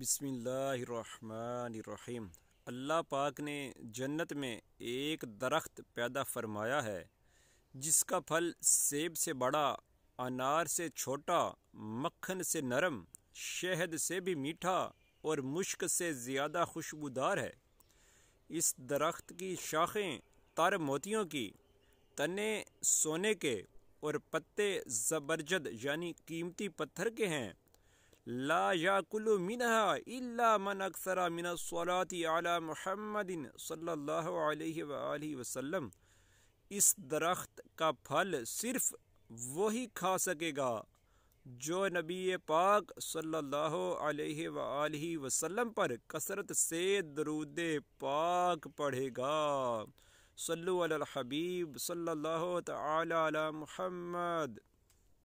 بسم اللہ الرحمن الرحیم اللہ پاک نے جنت میں ایک درخت پیدا فرمایا ہے جس کا پھل سیب سے بڑا انار سے چھوٹا مکھن سے نرم شہد سے بھی میٹھا اور مشک سے زیادہ خوشبودار ہے اس درخت کی شاخیں تار موتیوں کی تنے سونے کے اور پتے زبرجد یعنی قیمتی پتھر کے ہیں لا یاقل منہا الا اللہ من اکثر من منصولا علی محمد صلی اللہ علیہ وسلم اس درخت کا پھل صرف وہی کھا سکے گا جو نبی پاک صلی اللہ علیہ وسلم پر کثرت سے درود پاک پڑھے گا الحبیب صلی اللہ تعالی علی محمد